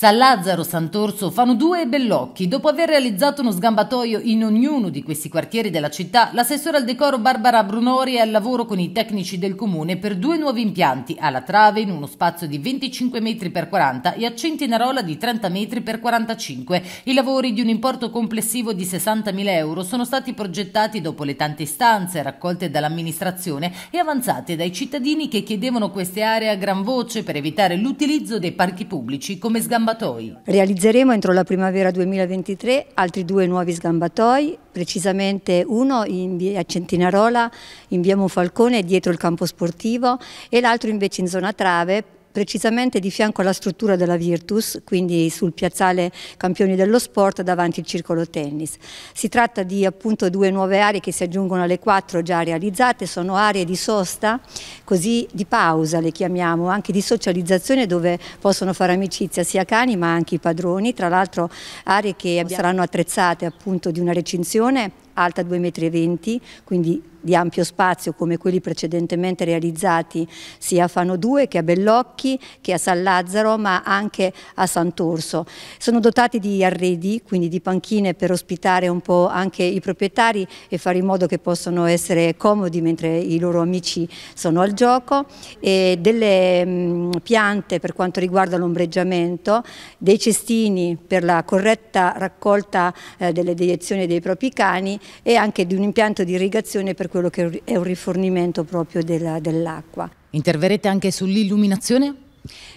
San Lazzaro, Sant'Orso, Fanudue e Bellocchi. Dopo aver realizzato uno sgambatoio in ognuno di questi quartieri della città, l'assessore al decoro Barbara Brunori è al lavoro con i tecnici del comune per due nuovi impianti, alla Trave in uno spazio di 25 metri per 40 e a Centinarola di 30 metri per 45. I lavori di un importo complessivo di 60.000 euro sono stati progettati dopo le tante istanze raccolte dall'amministrazione e avanzate dai cittadini che chiedevano queste aree a gran voce per evitare l'utilizzo dei parchi pubblici come sgambatoio sgambatoi. Realizzeremo entro la primavera 2023 altri due nuovi sgambatoi, precisamente uno via, a Centinarola in via Monfalcone dietro il campo sportivo e l'altro invece in zona Trave precisamente di fianco alla struttura della Virtus, quindi sul piazzale Campioni dello Sport davanti al Circolo Tennis. Si tratta di appunto due nuove aree che si aggiungono alle quattro già realizzate, sono aree di sosta, così di pausa le chiamiamo, anche di socializzazione dove possono fare amicizia sia cani ma anche i padroni, tra l'altro aree che saranno attrezzate appunto di una recinzione alta 2,20 m, quindi di ampio spazio come quelli precedentemente realizzati sia a Fano 2 che a Bellocchi, che a San Lazzaro, ma anche a Sant'Orso. Sono dotati di arredi, quindi di panchine per ospitare un po' anche i proprietari e fare in modo che possano essere comodi mentre i loro amici sono al gioco, e delle mh, mm, piante per quanto riguarda l'ombreggiamento, dei cestini per la corretta raccolta eh, delle deiezioni dei propri cani e anche di un impianto di irrigazione per quello quello che è un rifornimento proprio dell'acqua. Interverrete anche sull'illuminazione?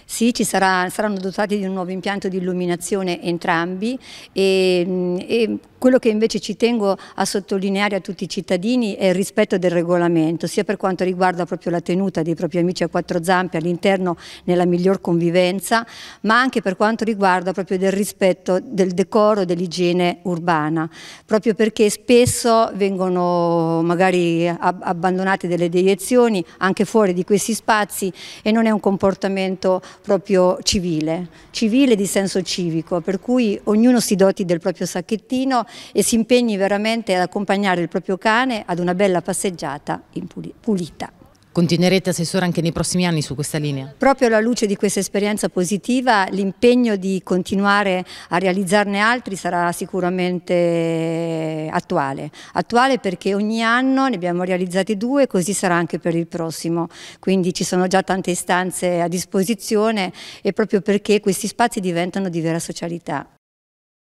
Sì, sarà, saranno dotati di un nuovo impianto di illuminazione entrambi e, mm, e quello che invece ci tengo a sottolineare a tutti i cittadini è il rispetto del regolamento, sia per quanto riguarda proprio la tenuta dei propri amici a quattro zampe all'interno nella miglior convivenza, ma anche per quanto riguarda proprio del rispetto del decoro, dell'igiene urbana, proprio perché spesso vengono magari abbandonate delle deiezioni anche fuori di questi spazi e non è un comportamento proprio civile, civile di senso civico, per cui ognuno si doti del proprio sacchettino e si impegni veramente ad accompagnare il proprio cane ad una bella passeggiata pulita. Continuerete assessore anche nei prossimi anni su questa linea? Proprio alla luce di questa esperienza positiva l'impegno di continuare a realizzarne altri sarà sicuramente attuale. Attuale perché ogni anno ne abbiamo realizzati due e così sarà anche per il prossimo. Quindi ci sono già tante istanze a disposizione e proprio perché questi spazi diventano di vera socialità.